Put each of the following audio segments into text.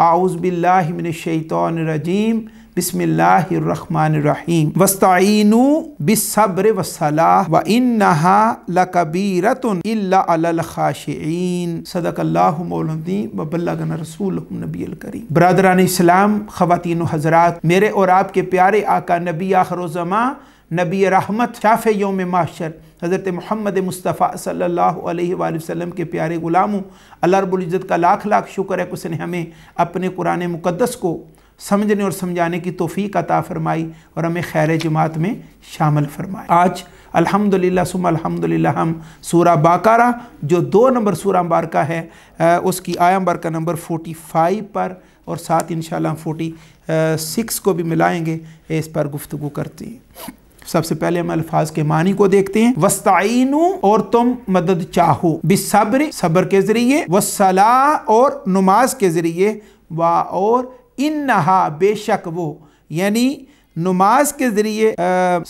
आउज़बिल्लाशैतरजीम बसमीम वस्तीन बिसब्र वसलाह व इन नहा लकबीरत खाशीन सदकल्लादीम वबल्लागन रसूल नबी बरदरान इस्लाम ख़वान हज़रात मेरे और आपके प्यारे आका नबी आखरजमा नबी रहमत शाफ़ योम माशर हज़रत महमद मुस्तफ़ा सल्ला वसम के प्यारे ग़ुलामों अल्लाह का लाख लाख शुक्र है उसने हमें अपने कुरान मुक़दस को समझने और समझाने की तोफ़ी अता फ़रमाई और हमें खैर जमात में शामिल फरमाए आज अल्हम्दुलिल्लाह सुम अल्हम्दुलिल्लाह हम सूरा बाकारा जो दो नंबर सूरा बारका है उसकी बार बारका नंबर फोटी फाइव पर और साथ इन फोटी सिक्स को भी मिलाएँगे इस पर गुफ्तु करते हैं सबसे पहले हम अल्फाज के मानी को देखते हैं वस्ताइनु और तुम मदद चाहो बिसब्र सब्र के जरिए वसला और नमाज के जरिए व और इन नहा बेशक वो यानी नमाज के ज़रिए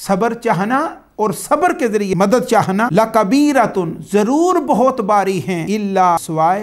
सब्र चाहना और सब्र के ज़रिए मदद चाहना लकबीरा तुन ज़रूर बहुत बारी हैं इल्ला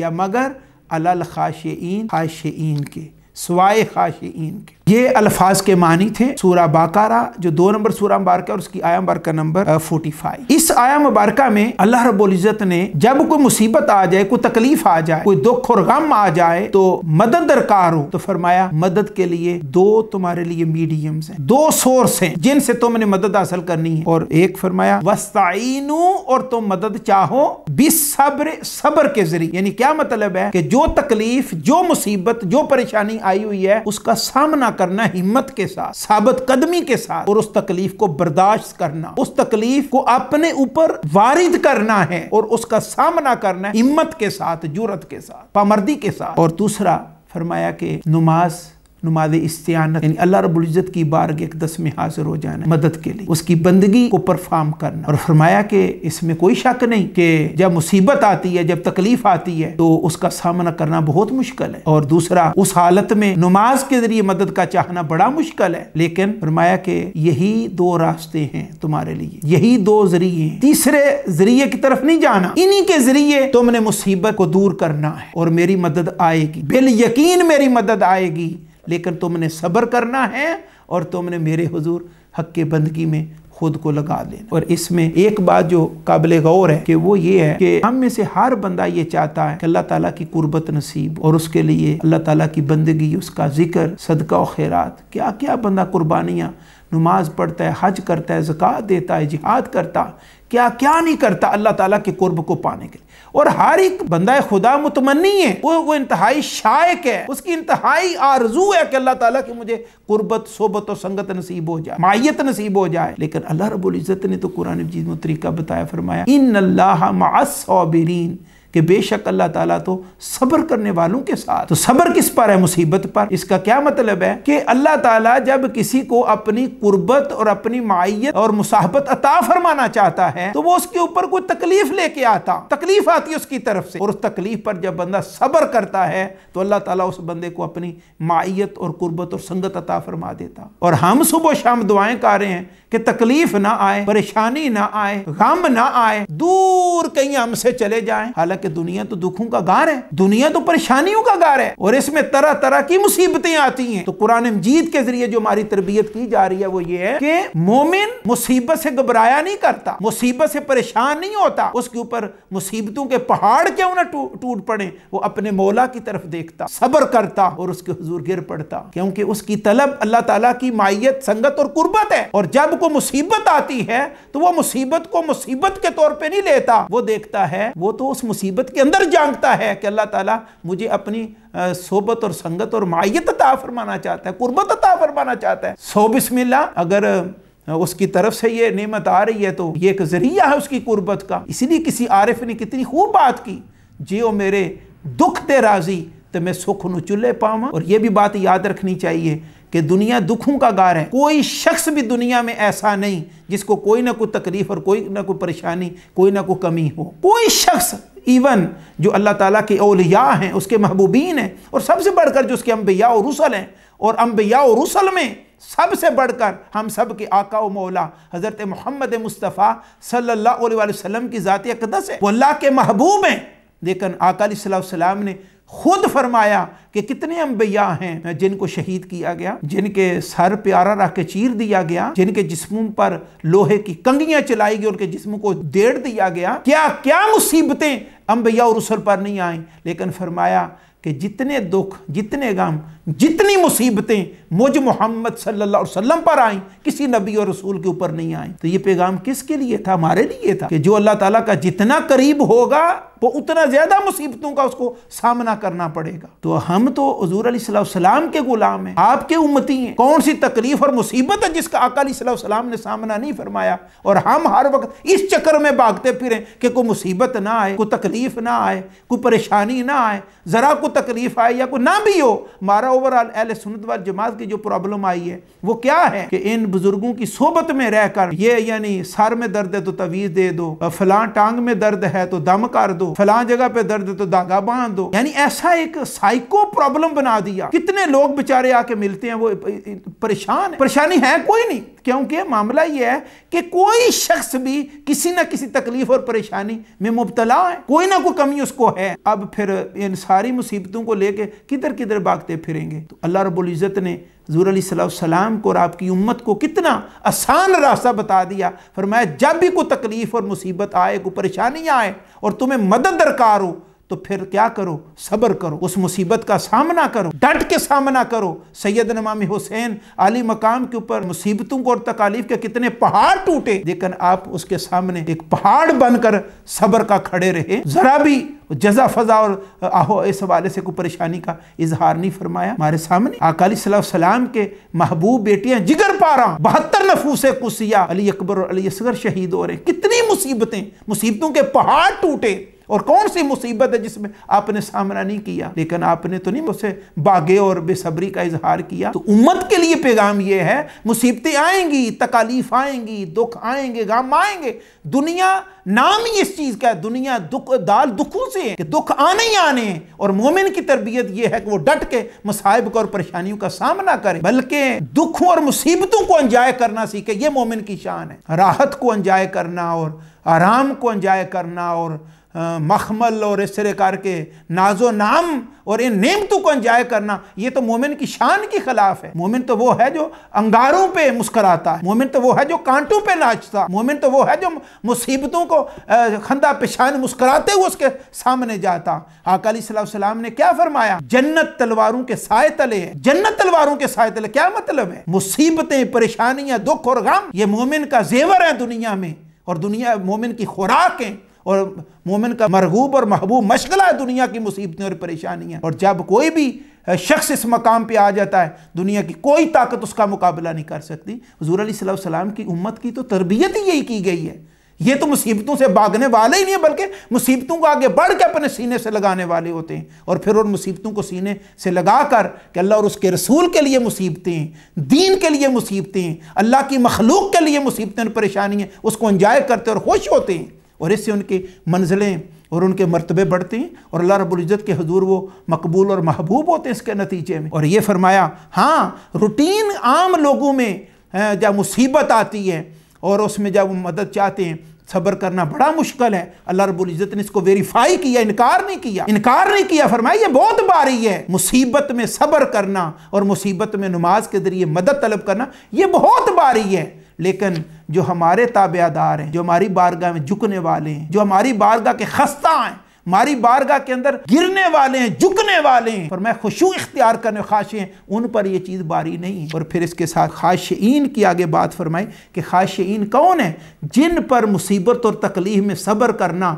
या मगर अल खाशन खाशन के सवाए खाशन के ये अल्फाज के मानी थे सूरा बाकारा जो दो नंबर सूरा मुबारक और उसकी आया मुबारक नंबर फोर्टी फाइव इस आया मुबारक में अल्लाह इज़्ज़त ने जब कोई मुसीबत आ जाए कोई तकलीफ आ जाए कोई दुख और गम आ जाए तो मदद दरकार हो तो फरमाया मदद के लिए दो तुम्हारे लिए मीडियम्स हैं दो सोर्स हैं जिनसे तुमने मदद हासिल करनी है और एक फरमाया वस्ताइनू और तुम मदद चाहो बिसब्र सब्र के जरिए यानी क्या मतलब है कि जो तकलीफ जो मुसीबत जो परेशानी आई हुई है उसका सामना करना हिम्मत के साथ साबित कदमी के साथ और उस तकलीफ को बर्दाश्त करना उस तकलीफ को अपने ऊपर वारिद करना है और उसका सामना करना हिम्मत के साथ जरूरत के साथ पामर्दी के साथ और दूसरा फरमाया कि नमाज नुमाज इस्तियानत यानी अल्लाह रबुल्ज़त की बार के दस में हाजिर हो जाना मदद के लिए उसकी बंदगी को परफॉर्म करना और फरमाया कि इसमें कोई शक नहीं कि जब मुसीबत आती है जब तकलीफ आती है तो उसका सामना करना बहुत मुश्किल है और दूसरा उस हालत में नमाज के जरिए मदद का चाहना बड़ा मुश्किल है लेकिन फरमाया कि यही दो रास्ते हैं तुम्हारे लिए यही दो जरिए तीसरे जरिए की तरफ नहीं जाना इन्हीं के जरिए तुमने मुसीबत को दूर करना है और मेरी मदद आएगी बिल यकीन मेरी मदद आएगी लेकिन तुमने सब्र करना है और तुमने मेरे हुजूर हक के बंदगी में खुद को लगा लेना और इसमें एक बात जो काबिल गौर है कि वो ये है कि हम में से हर बंदा ये चाहता है कि अल्लाह ताला की कुर्बत नसीब और उसके लिए अल्लाह ताला की बंदगी उसका जिक्र सदका और खैरात क्या क्या बंदा कुर्बानियाँ नमाज पढ़ता है हज करता है जक़ात देता है जिहाद करता क्या क्या नहीं करता अल्लाह ताला के कुर्ब को पाने के लिए और हर एक बंदा खुदा मुतमनी है वो वो इंतहाई शायक है उसकी इंतहाई आरजू है कि अल्लाह ताला की मुझे कुर्बत सोबत और संगत नसीब हो जाए माइत नसीब हो जाए लेकिन अल्लाह रबुल्ज़त ने तो कुरान मजीद में तरीका बताया फरमाया इन अल्लाह माबरीन कि बेशक अल्लाह ताला तो सब्र करने वालों के साथ तो सब्र किस पर है मुसीबत पर इसका क्या मतलब है कि अल्लाह ताला जब किसी को अपनी कुर्बत और अपनी माइत और मुसाहबत अता फरमाना चाहता है तो वो उसके ऊपर कोई तकलीफ लेके आता तकलीफ आती है उसकी तरफ से और उस तकलीफ पर जब बंदा सब्र करता है तो अल्लाह ताला उस बंदे को अपनी माइत और कुर्बत और संगत अता फरमा देता और हम सुबह शाम दुआएं कर रहे हैं कि तकलीफ ना आए परेशानी ना आए गम ना आए दूर कहीं हमसे चले जाए हालांकि दुनिया तो दुखों का गार है दुनिया तो परेशानियों का गार है और इसमें तरह तरह की मुसीबतें आती हैं तो कुरान मजीद के जरिए जो हमारी तरबियत की जा रही है वो ये है कि मोमिन मुसीबत से घबराया नहीं करता मुसीबत से परेशान नहीं होता उसके ऊपर मुसीबतों के पहाड़ क्यों ना टूट पड़े वो अपने मौला की तरफ देखता सब्र करता और उसके हजूर गिर पड़ता क्योंकि उसकी तलब अल्लाह तला की माइत संगत और कुर्बत है और जब को मुसीबत आती है तो वो मुसीबत को मुसीबत के तौर पे नहीं लेता वो देखता है वो तो उस मुसीबत के अंदर जानता है कि अल्लाह ताला मुझे अपनी सोबत और संगत और माइत अता फरमाना चाहता है कुर्बत अता फरमाना चाहता है सो बिस्मिल्ला अगर उसकी तरफ से ये नेमत आ रही है तो ये एक जरिया है उसकी कुर्बत का इसलिए किसी आरिफ ने कितनी खूब बात की जियो मेरे दुख दे राजी तो मैं सुख न चूल्हे पावा और ये भी बात याद रखनी चाहिए कि दुनिया दुखों का गार है कोई शख्स भी दुनिया में ऐसा नहीं जिसको कोई ना कोई तकलीफ और कोई ना कोई परेशानी कोई ना कोई कमी हो कोई शख्स इवन जो अल्लाह ताला के ओलिया हैं उसके महबूबीन हैं और सबसे बढ़कर जो उसके अम्बिया और रसल हैं और अम्बिया और रसल में सबसे बढ़कर हम सब के आका व मौला हज़रत मोहम्मद मुस्तफ़ा सल्ला वसम की ज़ात अकदस है वो अल्लाह के महबूब हैं लेकिन आकाम ने खुद फरमाया कि कितने अम्बैया हैं जिनको शहीद किया गया जिनके सर प्यारा रख के चीर दिया गया जिनके जिस्मों पर लोहे की कंगियां चलाई गई उनके जिस्मों को देड़ दिया गया क्या क्या मुसीबतें अम्बैया और रसुल पर नहीं आई लेकिन फरमाया कि जितने दुख जितने गम जितनी मुसीबतें मुझ मोहम्मद सल्लाम पर आई किसी नबी और रसूल के ऊपर नहीं आई तो ये पैगाम किसके लिए था हमारे लिए था कि जो अल्लाह ताला का जितना करीब होगा वो तो उतना ज़्यादा मुसीबतों का उसको सामना करना पड़ेगा तो हम तो हजूर अलीम के गुलाम हैं आपके उम्मती हैं कौन सी तकलीफ और मुसीबत है जिसका अकालीम ने सामना नहीं फरमाया और हम हर वक्त इस चक्कर में भागते फिरें कि कोई मुसीबत ना आए कोई तकलीफ ना आए कोई परेशानी ना आए ज़रा को तकलीफ आए या कोई ना भी हो हमारा ओवरऑल एल सुनत वाल जमात की जो प्रॉब्लम आई है वो क्या है कि इन बुजुर्गों की सोबत में रहकर ये यानी सर में दर्द है तो तवीज़ दे दो फलां टांग में दर्द है तो दम कर दो फला जगह पे दर्द तो धागा बांध दो यानी ऐसा एक साइको प्रॉब्लम बना दिया कितने लोग बेचारे आके मिलते हैं वो परेशान है परेशानी है कोई नहीं क्योंकि मामला यह है कि कोई शख्स भी किसी ना किसी तकलीफ और परेशानी में मुबतला है कोई ना कोई कमी उसको है अब फिर इन सारी मुसीबतों को लेके किधर किधर भागते फिरेंगे तो अल्लाह रबुल्ज़त ने हजूर सलाम को और आपकी उम्मत को कितना आसान रास्ता बता दिया फरमाया जब भी कोई तकलीफ़ और मुसीबत आए कोई परेशानी आए और तुम्हें मदद दरकार हो तो फिर क्या करो सब्र करो उस मुसीबत का सामना करो डट के सामना करो सैयद नमाम हुसैन आली मकाम के ऊपर मुसीबतों को और तकालीफ के कितने पहाड़ टूटे लेकिन आप उसके सामने एक पहाड़ बनकर सब्र का खड़े रहे जरा भी जजा फजा और आहो इस हवाले से कोई परेशानी का इजहार नहीं फरमाया हमारे सामने अकाली सलाम के महबूब बेटियां जिगर पारा बहत्तर नफूस कुसिया अली अकबर और अली असगर शहीद हो रहे कितनी मुसीबतें मुसीबतों के पहाड़ टूटे और कौन सी मुसीबत है जिसमें आपने सामना नहीं किया लेकिन आपने तो नहीं मुझसे बागे और बेसब्री का इजहार किया तो उम्मत के लिए पैगाम यह है मुसीबतें आएंगी तकालीफ आएंगी दुख आएंगे गम आएंगे दुनिया नाम ही इस चीज़ का है दुनिया दुख दाल दुखों से है कि दुख आने ही आने और मोमिन की तरबियत यह है कि वो डट के मुसाइब का और परेशानियों का सामना करे बल्कि दुखों और मुसीबतों को अंजाय करना सीखे ये मोमिन की शान है राहत को अंजाय करना और आराम को अंजाय करना और मखमल और इस तरह के नाजो नाम और इन नेमतों को अंजाय करना ये तो मोमिन की शान के खिलाफ है मोमिन तो वो है जो अंगारों पे मुस्कराता है मोमिन तो वो है जो कांटों पे नाचता मोमिन तो वो है जो मुसीबतों को खंदा पेशान मुस्कराते हुए उसके सामने जाता सलाम ने क्या फरमाया जन्नत तलवारों के साय तले है जन्नत तलवारों के साय तले क्या मतलब है मुसीबतें परेशानियां दुख और गम ये मोमिन का जेवर है दुनिया में और दुनिया मोमिन की खुराक है और मोमिन का मरगूब और महबूब मशगला है दुनिया की मुसीबतें और परेशानियाँ और जब कोई भी शख्स इस मकाम पर आ जाता है दुनिया की कोई ताकत उसका मुकाबला नहीं कर सकती हजूर अलीसम की उम्मत की तो तरबियत ही यही की गई है ये तो मुसीबतों से भागने वाले ही नहीं है बल्कि मुसीबतों को आगे बढ़ के अपने सीने से लगाने वाले होते हैं और फिर उन मुसीबतों को सीने से लगा कर कि अल्लाह और उसके रसूल के लिए मुसीबतें दीन के लिए मुसीबतें अल्लाह की मखलूक के लिए मुसीबतें और परेशानियाँ उसको इंजॉय करते और खुश होते हैं और इससे उनकी मंजिलें और उनके मरतबे बढ़ते हैं और अल्लाह रबुल्ज़त के हजूर वो मकबूल और महबूब होते हैं इसके नतीजे में और ये फरमाया हाँ रूटीन आम लोगों में जब मुसीबत आती है और उसमें जब वो मदद चाहते हैं सब्र करना बड़ा मुश्किल है अल्लाह रबुल्ज़त ने इसको वेरीफाई किया इनकार नहीं किया इनकार नहीं किया फरमाया ये बहुत बारी है मुसीबत में सब्र करना और मुसीबत में नमाज के ज़रिए मदद तलब करना ये बहुत बारी है लेकिन जो हमारे ताबेदार हैं जो हमारी बारगाह में झुकने वाले हैं जो हमारी बारगाह के खस्ता हैं हमारी बारगाह के अंदर गिरने वाले हैं झुकने वाले हैं पर मैं खुशू इख्तियार करने ख्वाशे हैं उन पर यह चीज़ बारी नहीं और फिर इसके साथ खाशइन की आगे बात फरमाई कि खाशइन कौन है जिन पर मुसीबत और तकलीफ में सब्र करना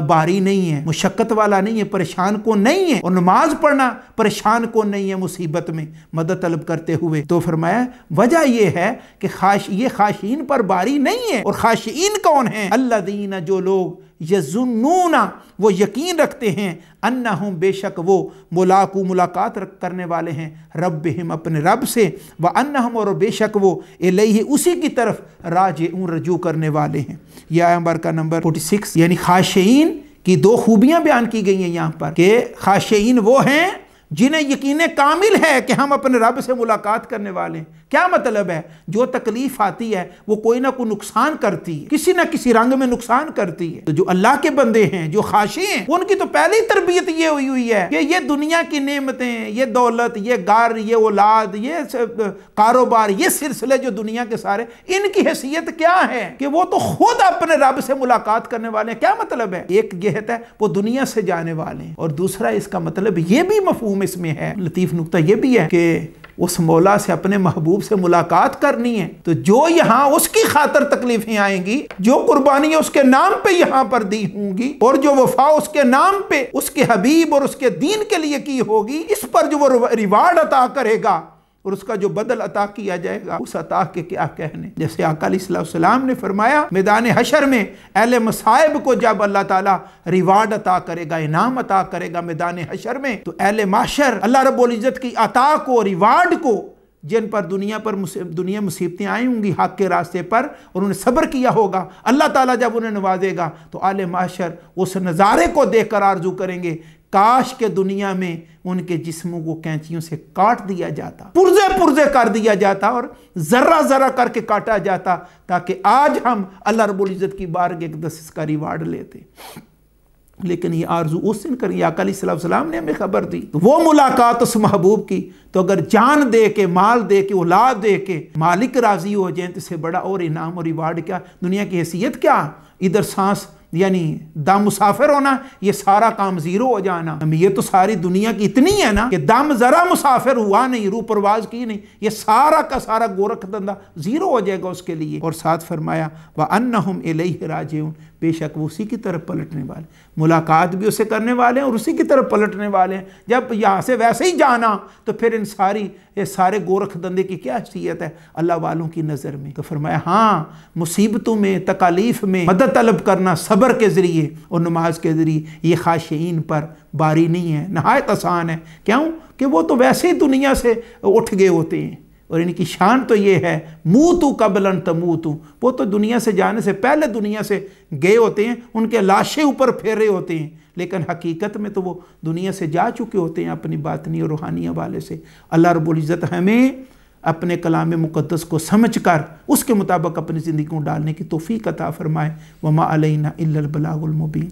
बारी नहीं है मुशक्क़त वाला नहीं है परेशान को नहीं है और नमाज पढ़ना परेशान को नहीं है मुसीबत में मदद तलब करते हुए तो फरमाया वजह यह है कि खाश ये खाशीन पर बारी नहीं है और खाशीन कौन है अल्लादीन जो लोग यजुनूना वो यकीन रखते हैं अन्ना हम बेशक वो मुलाकू मुलाकात करने वाले हैं रब हम अपने रब से व अन्ना हम और बेशक वो ही उसी की तरफ राज रजू करने वाले हैं यह अंबर का नंबर फोर्टी सिक्स यानी खाशीन की दो खूबियाँ बयान की गई हैं यहाँ पर कि खाशीन वो हैं जिन्हें यकीन कामिल है कि हम अपने रब से मुलाकात करने वाले हैं क्या मतलब है जो तकलीफ आती है वो कोई ना कोई नुकसान करती है किसी ना किसी रंग में नुकसान करती है तो जो अल्लाह के बंदे हैं जो खाशी हैं उनकी तो पहली तरबियत ये हुई हुई है कि ये दुनिया की नेमतें ये दौलत ये गार ये औलाद ये कारोबार ये सिलसिले जो दुनिया के सारे इनकी हैसियत क्या है कि वो तो खुद अपने रब से मुलाकात करने वाले हैं क्या मतलब है एक यह है वो दुनिया से जाने वाले हैं और दूसरा इसका मतलब ये भी मफहूम मफहूम इसमें है लतीफ़ नुकता ये भी है कि उस मौला से अपने महबूब से मुलाकात करनी है तो जो यहाँ उसकी खातर तकलीफें आएंगी जो कुर्बानियाँ उसके नाम पे यहाँ पर दी होंगी और जो वफा उसके नाम पे उसके हबीब और उसके दीन के लिए की होगी इस पर जो वो रिवार्ड अता करेगा और उसका जो बदल अता किया जाएगा उस अता के क्या कहने जैसे अकालम ने फरमाया मैदान हशर में अहल मसाइब को जब अल्लाह ताला रिवार्ड अता करेगा इनाम अता करेगा मैदान हशर में तो अहल माशर अल्लाह रबुल्ज़त की अता को रिवार्ड को जिन पर दुनिया पर दुनिया मुसीबतें आई होंगी हक के रास्ते पर उन्होंने सब्र किया होगा अल्लाह ताला जब उन्हें नवाजेगा तो आले माशर उस नज़ारे को देख कर आरजू करेंगे काश के दुनिया में उनके जिस्मों को कैंचियों से काट दिया जाता पुर्जे पुरजे कर दिया जाता और ज़र्रा ज़र्रा करके काटा जाता ताकि आज हम अल्लाह रबुल्ज़त की दस का रिवार्ड लेते लेकिन ये आरजू उस दिन करी सलाम ने हमें खबर दी तो वो मुलाकात उस महबूब की तो अगर जान दे के माल दे के औलाद दे के मालिक राजी हो जाए तो इससे बड़ा और इनाम और रिवार्ड क्या दुनिया की हैसियत क्या इधर सांस यानी दम मुसाफिर होना ये सारा काम ज़ीरो हो जाना हमें ये तो सारी दुनिया की इतनी है ना कि दम ज़रा मुसाफिर हुआ नहीं रू परवाज की नहीं ये सारा का सारा गोरख धंधा ज़ीरो हो जाएगा उसके लिए और साथ फरमाया वह अन्न हम राजे बेशक वो उसी की तरफ पलटने वाले मुलाकात भी उसे करने वाले हैं और उसी की तरफ पलटने वाले हैं जब यहाँ से वैसे ही जाना तो फिर इन सारी ये सारे गोरख धंधे की क्या हैसियत है अल्लाह वालों की नज़र में तो फरमाया हाँ मुसीबतों में तकालीफ में मदद तलब करना सब सब्र के ज़रिए और नमाज के ज़रिए ये खाशीन पर बारी नहीं है नहायत आसान है क्यों कि वो तो वैसे ही दुनिया से उठ गए होते हैं और इनकी शान तो ये है मुँह तू कबलन मुँह तू वो तो दुनिया से जाने से पहले दुनिया से गए होते हैं उनके लाशें ऊपर फेरे होते हैं लेकिन हकीकत में तो वो दुनिया से जा चुके होते हैं अपनी बातनी और रूहानी हवाले से अल्लाह रबुल्ज़त हमें अपने कलाम मुक़दस को समझ कर उसके मुताबिक अपनी ज़िंदगी को डालने की तोफ़ी कता फ़रमाए वमा अलैना इल्लल बलागुल मुबीन